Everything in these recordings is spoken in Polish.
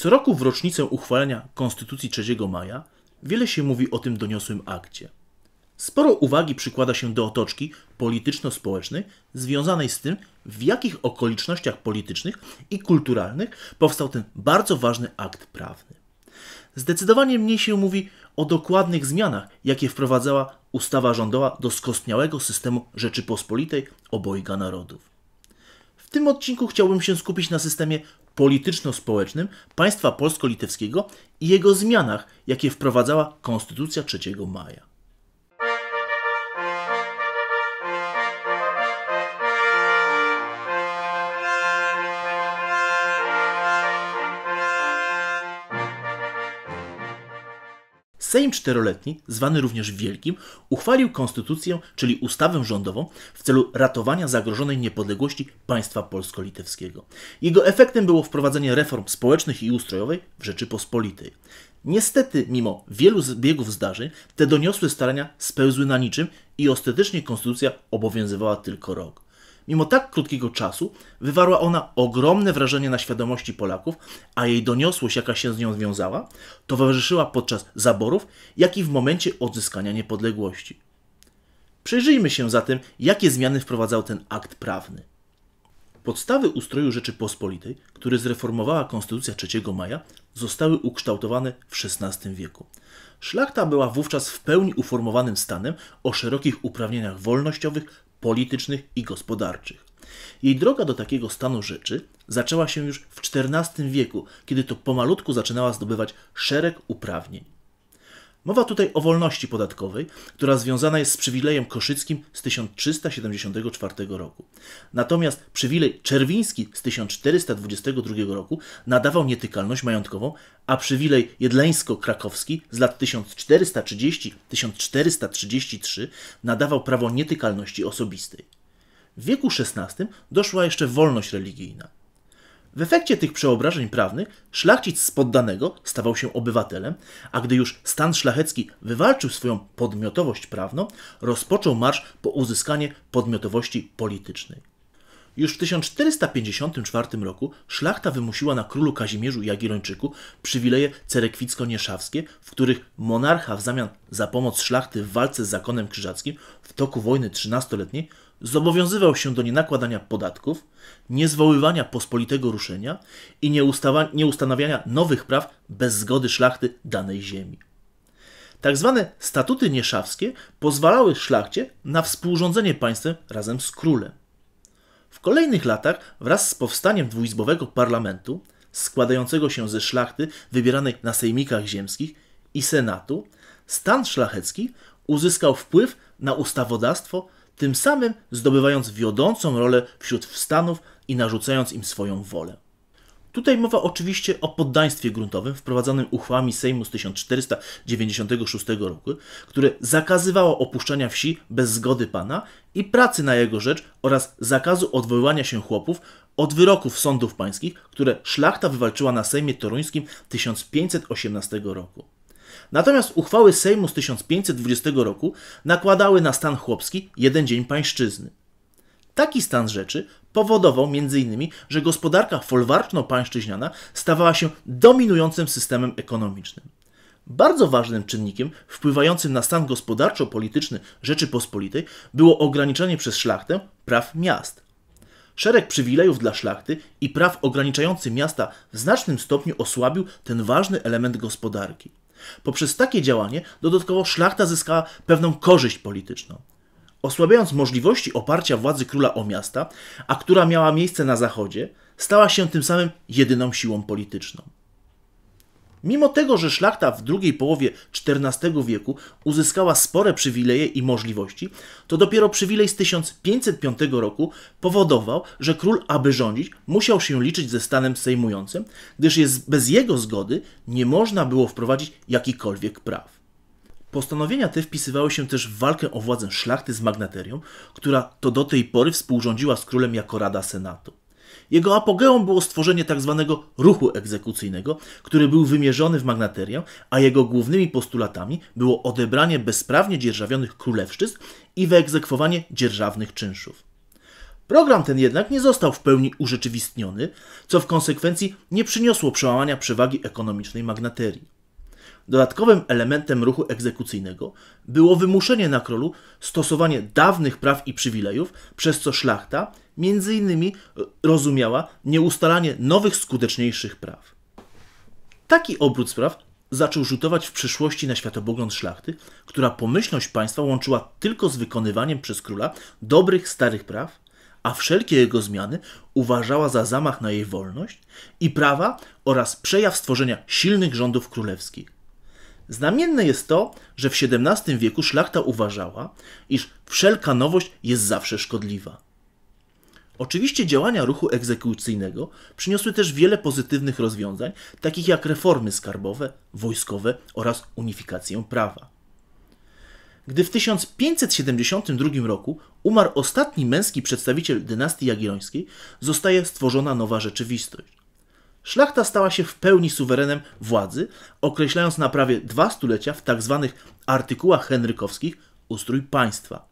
Co roku w rocznicę uchwalenia Konstytucji 3 maja wiele się mówi o tym doniosłym akcie. Sporo uwagi przykłada się do otoczki polityczno-społecznej związanej z tym, w jakich okolicznościach politycznych i kulturalnych powstał ten bardzo ważny akt prawny. Zdecydowanie mniej się mówi o dokładnych zmianach, jakie wprowadzała ustawa rządowa do skostniałego systemu Rzeczypospolitej obojga narodów. W tym odcinku chciałbym się skupić na systemie polityczno-społecznym państwa polsko-litewskiego i jego zmianach, jakie wprowadzała Konstytucja 3 maja. Sejm Czteroletni, zwany również Wielkim, uchwalił konstytucję, czyli ustawę rządową, w celu ratowania zagrożonej niepodległości państwa polsko-litewskiego. Jego efektem było wprowadzenie reform społecznych i ustrojowej w Rzeczypospolitej. Niestety, mimo wielu zbiegów zdarzeń, te doniosłe starania spełzły na niczym i ostatecznie konstytucja obowiązywała tylko rok. Mimo tak krótkiego czasu wywarła ona ogromne wrażenie na świadomości Polaków, a jej doniosłość, jaka się z nią związała, towarzyszyła podczas zaborów, jak i w momencie odzyskania niepodległości. Przyjrzyjmy się zatem, jakie zmiany wprowadzał ten akt prawny. Podstawy ustroju Rzeczypospolitej, który zreformowała Konstytucja 3 maja, zostały ukształtowane w XVI wieku. Szlachta była wówczas w pełni uformowanym stanem o szerokich uprawnieniach wolnościowych, politycznych i gospodarczych. Jej droga do takiego stanu rzeczy zaczęła się już w XIV wieku, kiedy to pomalutku zaczynała zdobywać szereg uprawnień. Mowa tutaj o wolności podatkowej, która związana jest z przywilejem koszyckim z 1374 roku. Natomiast przywilej czerwiński z 1422 roku nadawał nietykalność majątkową, a przywilej jedleńsko-krakowski z lat 1430-1433 nadawał prawo nietykalności osobistej. W wieku XVI doszła jeszcze wolność religijna. W efekcie tych przeobrażeń prawnych szlachcic z poddanego stawał się obywatelem, a gdy już stan szlachecki wywalczył swoją podmiotowość prawną, rozpoczął marsz po uzyskanie podmiotowości politycznej. Już w 1454 roku szlachta wymusiła na królu Kazimierzu Jagiellończyku przywileje cerekwicko-nieszawskie, w których monarcha w zamian za pomoc szlachty w walce z zakonem krzyżackim w toku wojny trzynastoletniej zobowiązywał się do nienakładania podatków, niezwoływania pospolitego ruszenia i nieustanawiania nowych praw bez zgody szlachty danej ziemi. Tak zwane statuty nieszawskie pozwalały szlachcie na współrządzenie państwem razem z królem. W kolejnych latach wraz z powstaniem dwuizbowego parlamentu, składającego się ze szlachty wybieranej na sejmikach ziemskich i senatu, stan szlachecki uzyskał wpływ na ustawodawstwo, tym samym zdobywając wiodącą rolę wśród wstanów i narzucając im swoją wolę. Tutaj mowa oczywiście o poddaństwie gruntowym wprowadzonym uchwałami Sejmu z 1496 roku, które zakazywało opuszczania wsi bez zgody pana i pracy na jego rzecz oraz zakazu odwoływania się chłopów od wyroków sądów pańskich, które szlachta wywalczyła na Sejmie Toruńskim 1518 roku. Natomiast uchwały Sejmu z 1520 roku nakładały na stan chłopski jeden dzień pańszczyzny. Taki stan rzeczy powodował m.in., że gospodarka folwarczno-pańszczyźniana stawała się dominującym systemem ekonomicznym. Bardzo ważnym czynnikiem wpływającym na stan gospodarczo-polityczny Rzeczypospolitej było ograniczenie przez szlachtę praw miast. Szereg przywilejów dla szlachty i praw ograniczający miasta w znacznym stopniu osłabił ten ważny element gospodarki. Poprzez takie działanie dodatkowo szlachta zyskała pewną korzyść polityczną osłabiając możliwości oparcia władzy króla o miasta, a która miała miejsce na zachodzie, stała się tym samym jedyną siłą polityczną. Mimo tego, że szlachta w drugiej połowie XIV wieku uzyskała spore przywileje i możliwości, to dopiero przywilej z 1505 roku powodował, że król, aby rządzić, musiał się liczyć ze stanem sejmującym, gdyż bez jego zgody nie można było wprowadzić jakichkolwiek praw. Postanowienia te wpisywały się też w walkę o władzę szlachty z magnaterią, która to do tej pory współrządziła z królem jako Rada Senatu. Jego apogeum było stworzenie tzw. Tak ruchu egzekucyjnego, który był wymierzony w magnaterię, a jego głównymi postulatami było odebranie bezprawnie dzierżawionych królewszczyzn i wyegzekwowanie dzierżawnych czynszów. Program ten jednak nie został w pełni urzeczywistniony, co w konsekwencji nie przyniosło przełamania przewagi ekonomicznej magnaterii. Dodatkowym elementem ruchu egzekucyjnego było wymuszenie na królu stosowanie dawnych praw i przywilejów, przez co szlachta między innymi e, rozumiała nieustalanie nowych, skuteczniejszych praw. Taki obrót spraw zaczął rzutować w przyszłości na światopogląd szlachty, która pomyślność państwa łączyła tylko z wykonywaniem przez króla dobrych, starych praw, a wszelkie jego zmiany uważała za zamach na jej wolność i prawa oraz przejaw stworzenia silnych rządów królewskich. Znamienne jest to, że w XVII wieku szlachta uważała, iż wszelka nowość jest zawsze szkodliwa. Oczywiście działania ruchu egzekucyjnego przyniosły też wiele pozytywnych rozwiązań, takich jak reformy skarbowe, wojskowe oraz unifikację prawa. Gdy w 1572 roku umarł ostatni męski przedstawiciel dynastii jagiellońskiej, zostaje stworzona nowa rzeczywistość. Szlachta stała się w pełni suwerenem władzy, określając na prawie dwa stulecia w tzw. Tak artykułach henrykowskich ustrój państwa.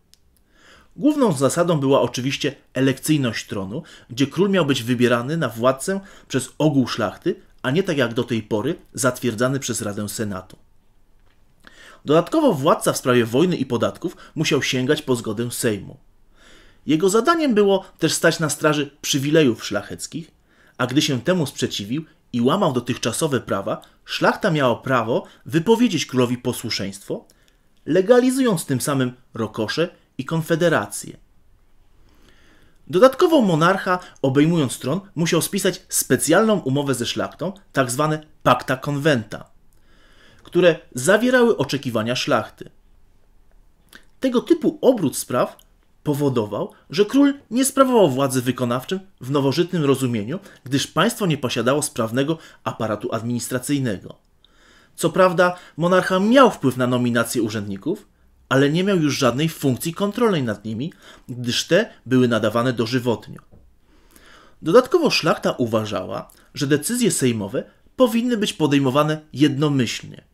Główną zasadą była oczywiście elekcyjność tronu, gdzie król miał być wybierany na władcę przez ogół szlachty, a nie tak jak do tej pory zatwierdzany przez Radę Senatu. Dodatkowo władca w sprawie wojny i podatków musiał sięgać po zgodę Sejmu. Jego zadaniem było też stać na straży przywilejów szlacheckich, a gdy się temu sprzeciwił i łamał dotychczasowe prawa, szlachta miała prawo wypowiedzieć królowi posłuszeństwo, legalizując tym samym rokosze i konfederację. Dodatkowo monarcha, obejmując tron, musiał spisać specjalną umowę ze szlachtą, tak zwane pacta conventa, które zawierały oczekiwania szlachty. Tego typu obrót spraw powodował, że król nie sprawował władzy wykonawczej w nowożytnym rozumieniu, gdyż państwo nie posiadało sprawnego aparatu administracyjnego. Co prawda, monarcha miał wpływ na nominacje urzędników, ale nie miał już żadnej funkcji kontrolnej nad nimi, gdyż te były nadawane dożywotnio. Dodatkowo szlachta uważała, że decyzje sejmowe powinny być podejmowane jednomyślnie –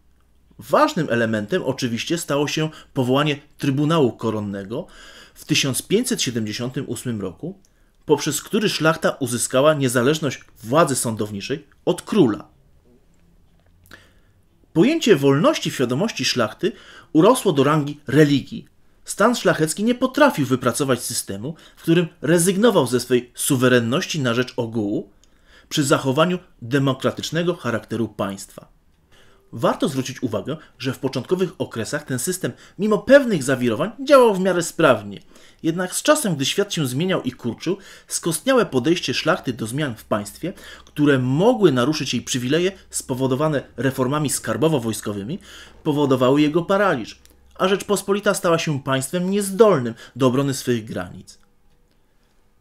Ważnym elementem oczywiście stało się powołanie Trybunału Koronnego w 1578 roku, poprzez który szlachta uzyskała niezależność władzy sądowniczej od króla. Pojęcie wolności w świadomości szlachty urosło do rangi religii. Stan szlachecki nie potrafił wypracować systemu, w którym rezygnował ze swej suwerenności na rzecz ogółu przy zachowaniu demokratycznego charakteru państwa. Warto zwrócić uwagę, że w początkowych okresach ten system, mimo pewnych zawirowań, działał w miarę sprawnie. Jednak z czasem, gdy świat się zmieniał i kurczył, skostniałe podejście szlachty do zmian w państwie, które mogły naruszyć jej przywileje spowodowane reformami skarbowo-wojskowymi, powodowały jego paraliż, a Rzeczpospolita stała się państwem niezdolnym do obrony swych granic.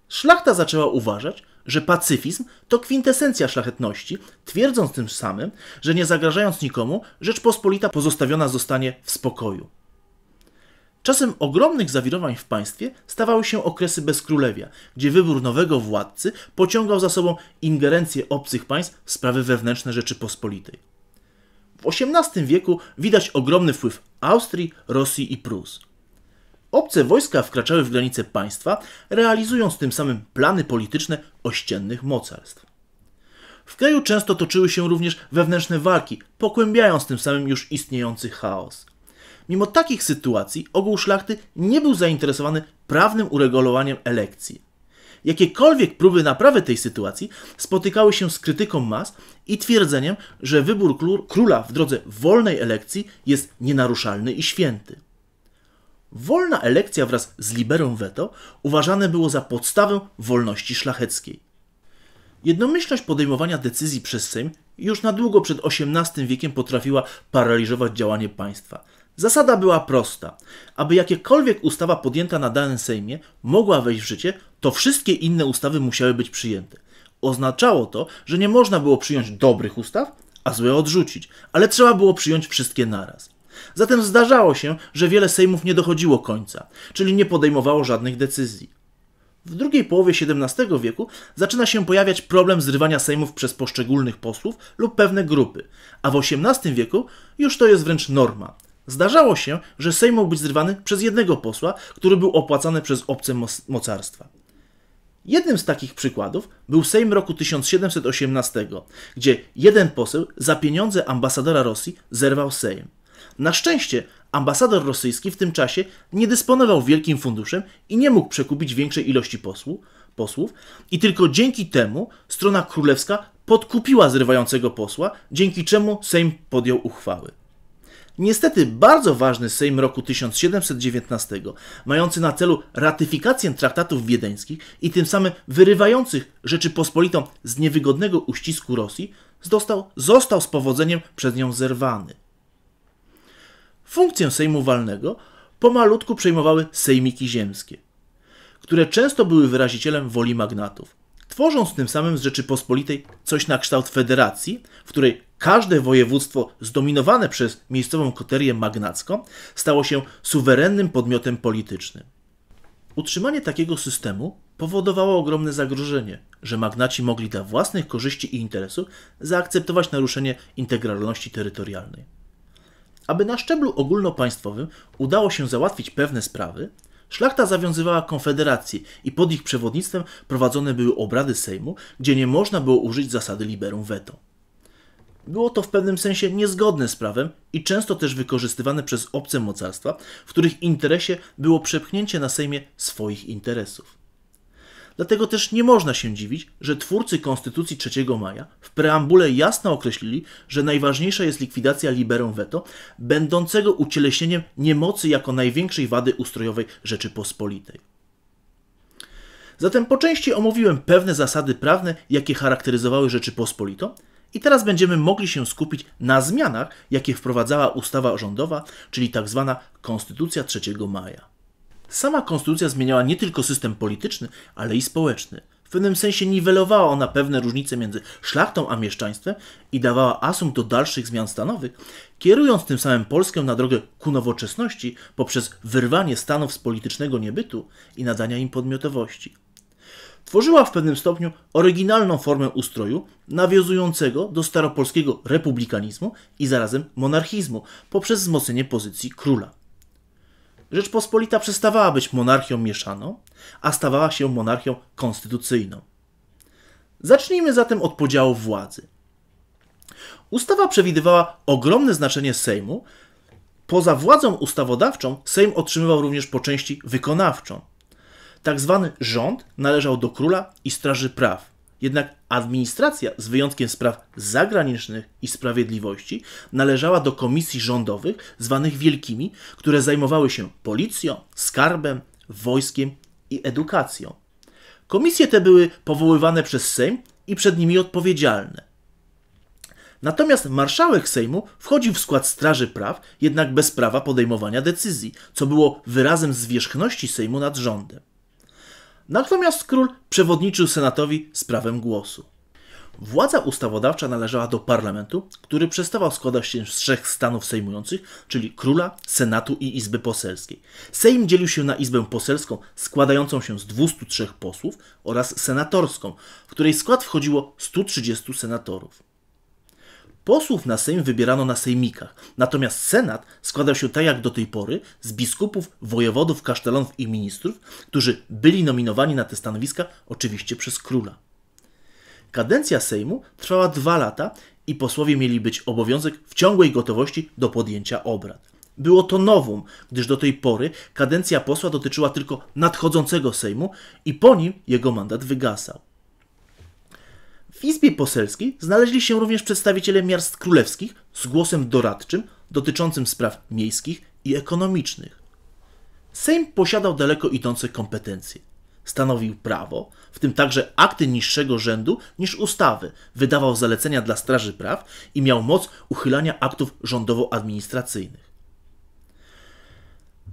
Szlachta zaczęła uważać, że pacyfizm to kwintesencja szlachetności, twierdząc tym samym, że nie zagrażając nikomu, Rzeczpospolita pozostawiona zostanie w spokoju. Czasem ogromnych zawirowań w państwie stawały się okresy bezkrólewia, gdzie wybór nowego władcy pociągał za sobą ingerencję obcych państw w sprawy wewnętrzne Rzeczypospolitej. W XVIII wieku widać ogromny wpływ Austrii, Rosji i Prus. Obce wojska wkraczały w granice państwa, realizując tym samym plany polityczne ościennych mocarstw. W kraju często toczyły się również wewnętrzne walki, pogłębiając tym samym już istniejący chaos. Mimo takich sytuacji ogół szlachty nie był zainteresowany prawnym uregulowaniem elekcji. Jakiekolwiek próby naprawy tej sytuacji spotykały się z krytyką mas i twierdzeniem, że wybór króla w drodze wolnej elekcji jest nienaruszalny i święty. Wolna elekcja wraz z liberą veto uważane było za podstawę wolności szlacheckiej. Jednomyślność podejmowania decyzji przez Sejm już na długo przed XVIII wiekiem potrafiła paraliżować działanie państwa. Zasada była prosta. Aby jakiekolwiek ustawa podjęta na danym Sejmie mogła wejść w życie, to wszystkie inne ustawy musiały być przyjęte. Oznaczało to, że nie można było przyjąć dobrych ustaw, a złe odrzucić, ale trzeba było przyjąć wszystkie naraz. Zatem zdarzało się, że wiele sejmów nie dochodziło końca, czyli nie podejmowało żadnych decyzji. W drugiej połowie XVII wieku zaczyna się pojawiać problem zrywania sejmów przez poszczególnych posłów lub pewne grupy, a w XVIII wieku już to jest wręcz norma. Zdarzało się, że sejm mógł być zrywany przez jednego posła, który był opłacany przez obce mocarstwa. Jednym z takich przykładów był Sejm roku 1718, gdzie jeden poseł za pieniądze ambasadora Rosji zerwał Sejm. Na szczęście ambasador rosyjski w tym czasie nie dysponował wielkim funduszem i nie mógł przekupić większej ilości posłów, posłów i tylko dzięki temu strona królewska podkupiła zrywającego posła, dzięki czemu Sejm podjął uchwały. Niestety bardzo ważny Sejm roku 1719, mający na celu ratyfikację traktatów wiedeńskich i tym samym wyrywających Rzeczypospolitą z niewygodnego uścisku Rosji, został, został z powodzeniem przez nią zerwany funkcję Sejmu Walnego pomalutku przejmowały sejmiki ziemskie, które często były wyrazicielem woli magnatów, tworząc tym samym z Rzeczypospolitej coś na kształt federacji, w której każde województwo zdominowane przez miejscową koterię magnacką stało się suwerennym podmiotem politycznym. Utrzymanie takiego systemu powodowało ogromne zagrożenie, że magnaci mogli dla własnych korzyści i interesów zaakceptować naruszenie integralności terytorialnej. Aby na szczeblu ogólnopaństwowym udało się załatwić pewne sprawy, szlachta zawiązywała konfederacje i pod ich przewodnictwem prowadzone były obrady Sejmu, gdzie nie można było użyć zasady liberum veto. Było to w pewnym sensie niezgodne z prawem i często też wykorzystywane przez obce mocarstwa, w których interesie było przepchnięcie na Sejmie swoich interesów. Dlatego też nie można się dziwić, że twórcy Konstytucji 3 maja w preambule jasno określili, że najważniejsza jest likwidacja liberum veto, będącego ucieleśnieniem niemocy jako największej wady ustrojowej Rzeczypospolitej. Zatem po części omówiłem pewne zasady prawne, jakie charakteryzowały Rzeczypospolitą, i teraz będziemy mogli się skupić na zmianach, jakie wprowadzała ustawa rządowa, czyli tzw. Tak Konstytucja 3 maja. Sama konstytucja zmieniała nie tylko system polityczny, ale i społeczny. W pewnym sensie niwelowała ona pewne różnice między szlachtą a mieszczaństwem i dawała asum do dalszych zmian stanowych, kierując tym samym Polskę na drogę ku nowoczesności poprzez wyrwanie stanów z politycznego niebytu i nadania im podmiotowości. Tworzyła w pewnym stopniu oryginalną formę ustroju, nawiązującego do staropolskiego republikanizmu i zarazem monarchizmu poprzez wzmocnienie pozycji króla. Rzeczpospolita przestawała być monarchią mieszaną, a stawała się monarchią konstytucyjną. Zacznijmy zatem od podziału władzy. Ustawa przewidywała ogromne znaczenie Sejmu. Poza władzą ustawodawczą, Sejm otrzymywał również po części wykonawczą. Tak zwany rząd należał do króla i straży praw. Jednak administracja, z wyjątkiem spraw zagranicznych i sprawiedliwości, należała do komisji rządowych zwanych wielkimi, które zajmowały się policją, skarbem, wojskiem i edukacją. Komisje te były powoływane przez Sejm i przed nimi odpowiedzialne. Natomiast marszałek Sejmu wchodził w skład Straży Praw, jednak bez prawa podejmowania decyzji, co było wyrazem zwierzchności Sejmu nad rządem. Natomiast król przewodniczył senatowi z prawem głosu. Władza ustawodawcza należała do parlamentu, który przestawał składać się z trzech stanów sejmujących, czyli króla, senatu i izby poselskiej. Sejm dzielił się na izbę poselską składającą się z 203 posłów oraz senatorską, w której skład wchodziło 130 senatorów. Posłów na Sejm wybierano na sejmikach, natomiast Senat składał się tak jak do tej pory z biskupów, wojewodów, kasztelonów i ministrów, którzy byli nominowani na te stanowiska oczywiście przez króla. Kadencja Sejmu trwała dwa lata i posłowie mieli być obowiązek w ciągłej gotowości do podjęcia obrad. Było to nowum, gdyż do tej pory kadencja posła dotyczyła tylko nadchodzącego Sejmu i po nim jego mandat wygasał. W Izbie Poselskiej znaleźli się również przedstawiciele miast królewskich z głosem doradczym dotyczącym spraw miejskich i ekonomicznych. Sejm posiadał daleko idące kompetencje. Stanowił prawo, w tym także akty niższego rzędu niż ustawy, wydawał zalecenia dla Straży Praw i miał moc uchylania aktów rządowo-administracyjnych.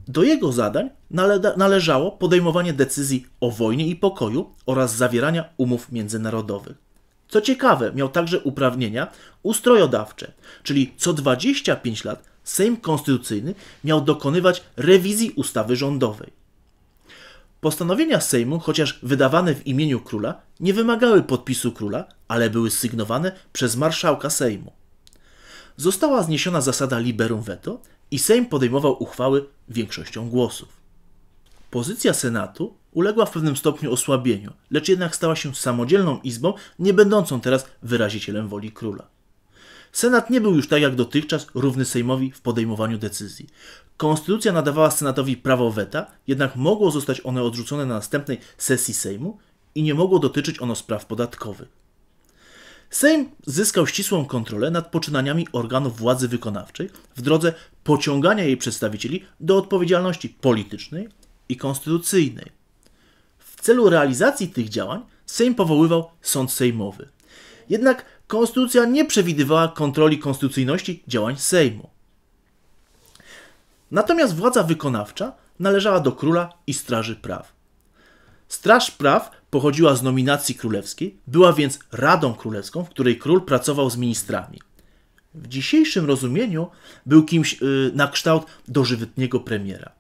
Do jego zadań nale należało podejmowanie decyzji o wojnie i pokoju oraz zawierania umów międzynarodowych. Co ciekawe, miał także uprawnienia ustrojodawcze, czyli co 25 lat Sejm Konstytucyjny miał dokonywać rewizji ustawy rządowej. Postanowienia Sejmu, chociaż wydawane w imieniu króla, nie wymagały podpisu króla, ale były sygnowane przez marszałka Sejmu. Została zniesiona zasada liberum veto i Sejm podejmował uchwały większością głosów. Pozycja Senatu uległa w pewnym stopniu osłabieniu, lecz jednak stała się samodzielną izbą, nie będącą teraz wyrazicielem woli króla. Senat nie był już tak jak dotychczas równy Sejmowi w podejmowaniu decyzji. Konstytucja nadawała Senatowi prawo weta, jednak mogło zostać one odrzucone na następnej sesji Sejmu i nie mogło dotyczyć ono spraw podatkowych. Sejm zyskał ścisłą kontrolę nad poczynaniami organów władzy wykonawczej w drodze pociągania jej przedstawicieli do odpowiedzialności politycznej i konstytucyjnej. W celu realizacji tych działań Sejm powoływał Sąd Sejmowy. Jednak konstytucja nie przewidywała kontroli konstytucyjności działań Sejmu. Natomiast władza wykonawcza należała do króla i Straży Praw. Straż Praw pochodziła z nominacji królewskiej, była więc radą królewską, w której król pracował z ministrami. W dzisiejszym rozumieniu był kimś yy, na kształt dożywotniego premiera.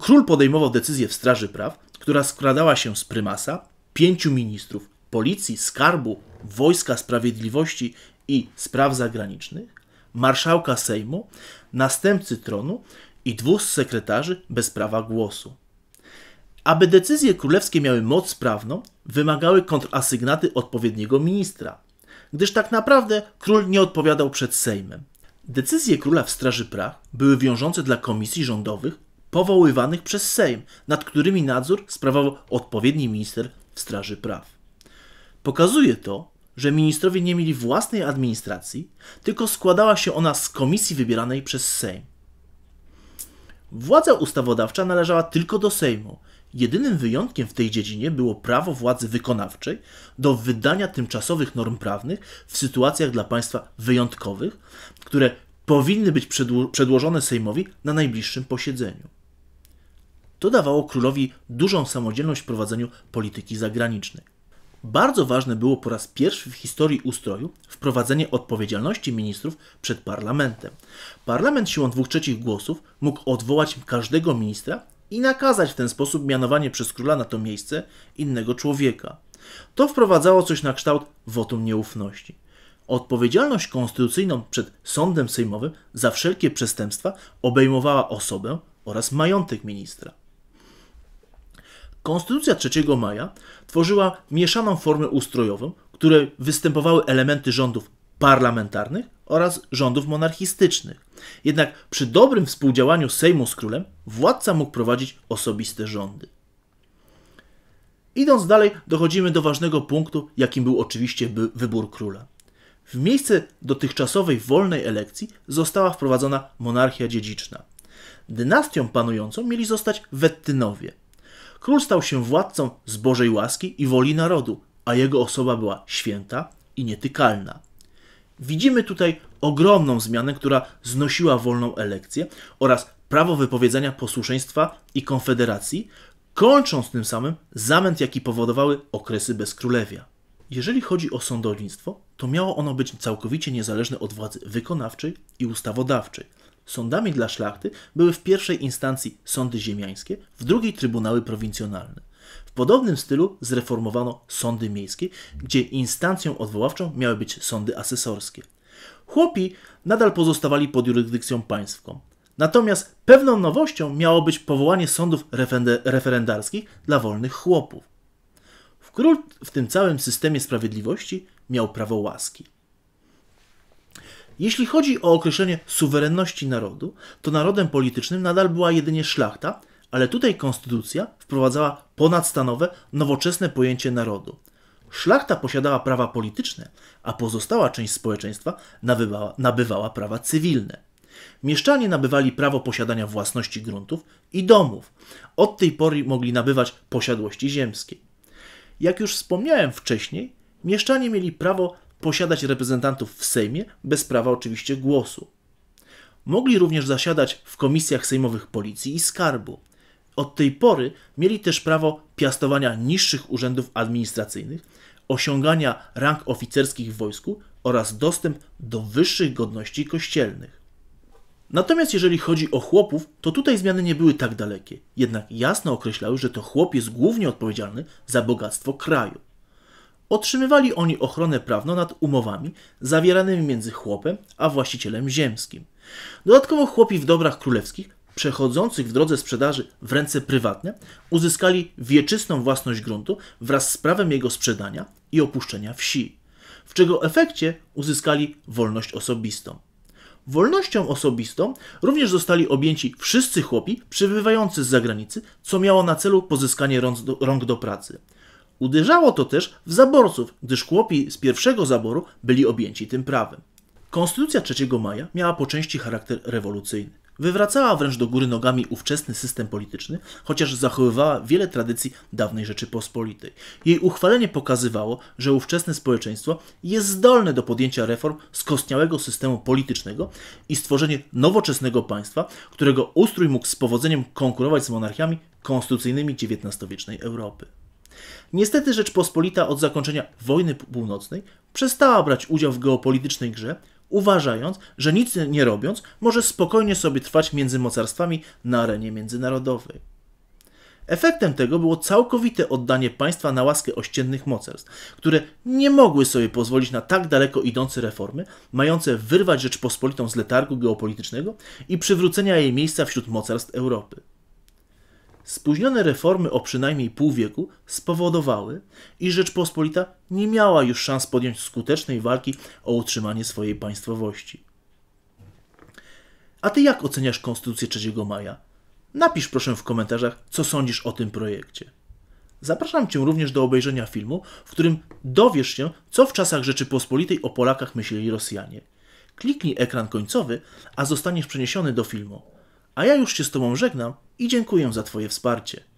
Król podejmował decyzje w Straży Praw, która składała się z prymasa, pięciu ministrów, policji, skarbu, wojska sprawiedliwości i spraw zagranicznych, marszałka Sejmu, następcy tronu i dwóch sekretarzy bez prawa głosu. Aby decyzje królewskie miały moc sprawną, wymagały kontrasygnaty odpowiedniego ministra, gdyż tak naprawdę król nie odpowiadał przed Sejmem. Decyzje króla w Straży Praw były wiążące dla komisji rządowych powoływanych przez Sejm, nad którymi nadzór sprawował odpowiedni minister w Straży Praw. Pokazuje to, że ministrowie nie mieli własnej administracji, tylko składała się ona z komisji wybieranej przez Sejm. Władza ustawodawcza należała tylko do Sejmu. Jedynym wyjątkiem w tej dziedzinie było prawo władzy wykonawczej do wydania tymczasowych norm prawnych w sytuacjach dla państwa wyjątkowych, które powinny być przedłożone Sejmowi na najbliższym posiedzeniu. To dawało królowi dużą samodzielność w prowadzeniu polityki zagranicznej. Bardzo ważne było po raz pierwszy w historii ustroju wprowadzenie odpowiedzialności ministrów przed parlamentem. Parlament siłą dwóch trzecich głosów mógł odwołać każdego ministra i nakazać w ten sposób mianowanie przez króla na to miejsce innego człowieka. To wprowadzało coś na kształt wotum nieufności. Odpowiedzialność konstytucyjną przed sądem sejmowym za wszelkie przestępstwa obejmowała osobę oraz majątek ministra. Konstytucja 3 maja tworzyła mieszaną formę ustrojową, w której występowały elementy rządów parlamentarnych oraz rządów monarchistycznych. Jednak przy dobrym współdziałaniu Sejmu z królem władca mógł prowadzić osobiste rządy. Idąc dalej, dochodzimy do ważnego punktu, jakim był oczywiście wybór króla. W miejsce dotychczasowej wolnej elekcji została wprowadzona monarchia dziedziczna. Dynastią panującą mieli zostać Wettynowie – Król stał się władcą z Bożej łaski i woli narodu, a jego osoba była święta i nietykalna. Widzimy tutaj ogromną zmianę, która znosiła wolną elekcję oraz prawo wypowiedzenia posłuszeństwa i konfederacji, kończąc tym samym zamęt, jaki powodowały okresy królewia. Jeżeli chodzi o sądownictwo, to miało ono być całkowicie niezależne od władzy wykonawczej i ustawodawczej. Sądami dla szlachty były w pierwszej instancji sądy ziemiańskie, w drugiej trybunały prowincjonalne. W podobnym stylu zreformowano sądy miejskie, gdzie instancją odwoławczą miały być sądy asesorskie. Chłopi nadal pozostawali pod jurysdykcją państwką. Natomiast pewną nowością miało być powołanie sądów referendarskich dla wolnych chłopów. Król w tym całym systemie sprawiedliwości miał prawo łaski. Jeśli chodzi o określenie suwerenności narodu, to narodem politycznym nadal była jedynie szlachta, ale tutaj konstytucja wprowadzała ponadstanowe, nowoczesne pojęcie narodu. Szlachta posiadała prawa polityczne, a pozostała część społeczeństwa nabywała, nabywała prawa cywilne. Mieszczanie nabywali prawo posiadania własności gruntów i domów. Od tej pory mogli nabywać posiadłości ziemskiej. Jak już wspomniałem wcześniej, mieszczanie mieli prawo posiadać reprezentantów w Sejmie bez prawa oczywiście głosu. Mogli również zasiadać w komisjach sejmowych policji i skarbu. Od tej pory mieli też prawo piastowania niższych urzędów administracyjnych, osiągania rang oficerskich w wojsku oraz dostęp do wyższych godności kościelnych. Natomiast jeżeli chodzi o chłopów, to tutaj zmiany nie były tak dalekie, jednak jasno określały, że to chłop jest głównie odpowiedzialny za bogactwo kraju. Otrzymywali oni ochronę prawną nad umowami zawieranymi między chłopem a właścicielem ziemskim. Dodatkowo chłopi w dobrach królewskich, przechodzących w drodze sprzedaży w ręce prywatne, uzyskali wieczystą własność gruntu wraz z prawem jego sprzedania i opuszczenia wsi, w czego efekcie uzyskali wolność osobistą. Wolnością osobistą również zostali objęci wszyscy chłopi przybywający z zagranicy, co miało na celu pozyskanie rąk do, rąk do pracy – Uderzało to też w zaborców, gdyż chłopi z pierwszego zaboru byli objęci tym prawem. Konstytucja 3 maja miała po części charakter rewolucyjny. Wywracała wręcz do góry nogami ówczesny system polityczny, chociaż zachowywała wiele tradycji dawnej Rzeczypospolitej. Jej uchwalenie pokazywało, że ówczesne społeczeństwo jest zdolne do podjęcia reform skostniałego systemu politycznego i stworzenie nowoczesnego państwa, którego ustrój mógł z powodzeniem konkurować z monarchiami konstytucyjnymi XIX-wiecznej Europy. Niestety Rzeczpospolita od zakończenia wojny północnej przestała brać udział w geopolitycznej grze, uważając, że nic nie robiąc może spokojnie sobie trwać między mocarstwami na arenie międzynarodowej. Efektem tego było całkowite oddanie państwa na łaskę ościennych mocarstw, które nie mogły sobie pozwolić na tak daleko idące reformy, mające wyrwać Rzeczpospolitą z letargu geopolitycznego i przywrócenia jej miejsca wśród mocarstw Europy. Spóźnione reformy o przynajmniej pół wieku spowodowały, iż Rzeczpospolita nie miała już szans podjąć skutecznej walki o utrzymanie swojej państwowości. A ty jak oceniasz Konstytucję 3 maja? Napisz proszę w komentarzach, co sądzisz o tym projekcie. Zapraszam Cię również do obejrzenia filmu, w którym dowiesz się, co w czasach Rzeczypospolitej o Polakach myśleli Rosjanie. Kliknij ekran końcowy, a zostaniesz przeniesiony do filmu. A ja już się z Tobą żegnam i dziękuję za Twoje wsparcie.